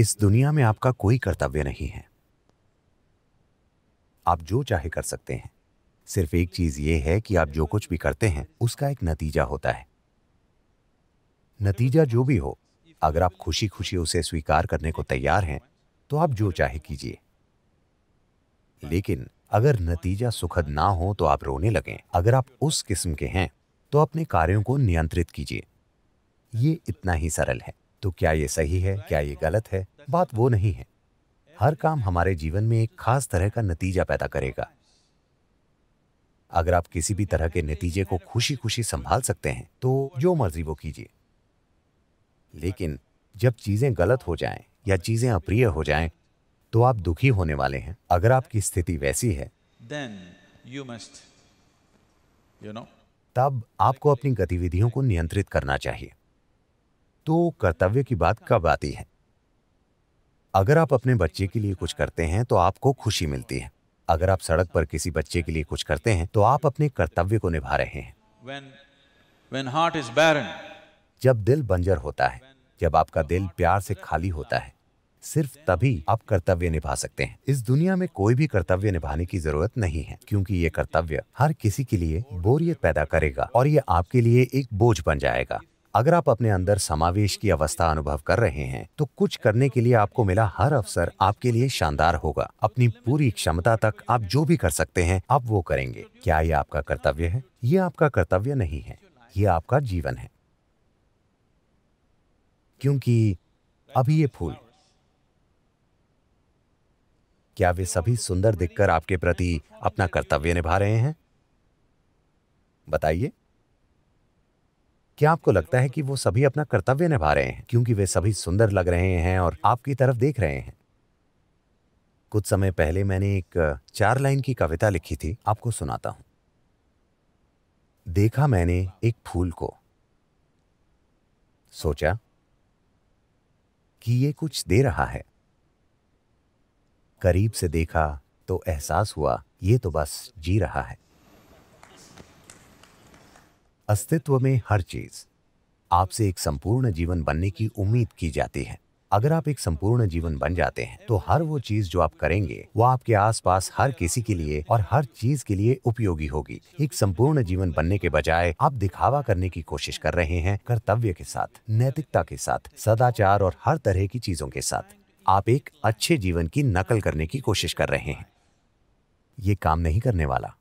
इस दुनिया में आपका कोई कर्तव्य नहीं है आप जो चाहे कर सकते हैं सिर्फ एक चीज यह है कि आप जो कुछ भी करते हैं उसका एक नतीजा होता है नतीजा जो भी हो अगर आप खुशी खुशी उसे स्वीकार करने को तैयार हैं तो आप जो चाहे कीजिए लेकिन अगर नतीजा सुखद ना हो तो आप रोने लगे अगर आप उस किस्म के हैं तो अपने कार्यों को नियंत्रित कीजिए यह इतना ही सरल है तो क्या ये सही है क्या ये गलत है बात वो नहीं है हर काम हमारे जीवन में एक खास तरह का नतीजा पैदा करेगा अगर आप किसी भी तरह के नतीजे को खुशी खुशी संभाल सकते हैं तो जो मर्जी वो कीजिए लेकिन जब चीजें गलत हो जाएं या चीजें अप्रिय हो जाएं, तो आप दुखी होने वाले हैं अगर आपकी स्थिति वैसी है Then you must, you know, तब आपको अपनी गतिविधियों को नियंत्रित करना चाहिए तो कर्तव्य की बात कब आती है अगर आप अपने बच्चे के लिए कुछ करते हैं तो आपको खुशी मिलती है अगर आप सड़क पर किसी बच्चे के लिए कुछ करते हैं तो आप अपने कर्तव्य को निभा रहे हैं when, when barren, जब दिल बंजर होता है जब आपका दिल प्यार से खाली होता है सिर्फ तभी आप कर्तव्य निभा सकते हैं इस दुनिया में कोई भी कर्तव्य निभाने की जरूरत नहीं है क्योंकि ये कर्तव्य हर किसी के लिए बोरियत पैदा करेगा और ये आपके लिए एक बोझ बन जाएगा अगर आप अपने अंदर समावेश की अवस्था अनुभव कर रहे हैं तो कुछ करने के लिए आपको मिला हर अवसर आपके लिए शानदार होगा अपनी पूरी क्षमता तक आप जो भी कर सकते हैं आप वो करेंगे क्या ये आपका कर्तव्य है ये आपका कर्तव्य नहीं है ये आपका जीवन है क्योंकि अभी ये फूल क्या वे सभी सुंदर दिखकर आपके प्रति अपना कर्तव्य निभा रहे हैं बताइए क्या आपको लगता है कि वो सभी अपना कर्तव्य निभा रहे हैं क्योंकि वे सभी सुंदर लग रहे हैं और आपकी तरफ देख रहे हैं कुछ समय पहले मैंने एक चार लाइन की कविता लिखी थी आपको सुनाता हूं देखा मैंने एक फूल को सोचा कि ये कुछ दे रहा है करीब से देखा तो एहसास हुआ ये तो बस जी रहा है अस्तित्व में हर चीज आपसे एक संपूर्ण जीवन बनने की उम्मीद की जाती है अगर आप एक संपूर्ण जीवन बन जाते हैं तो हर वो चीज जो आप करेंगे वो आपके आसपास हर किसी के लिए और हर चीज के लिए उपयोगी होगी एक संपूर्ण जीवन बनने के बजाय आप दिखावा करने की कोशिश कर रहे हैं कर्तव्य के साथ नैतिकता के साथ सदाचार और हर तरह की चीजों के साथ आप एक अच्छे जीवन की नकल करने की कोशिश कर रहे हैं ये काम नहीं करने वाला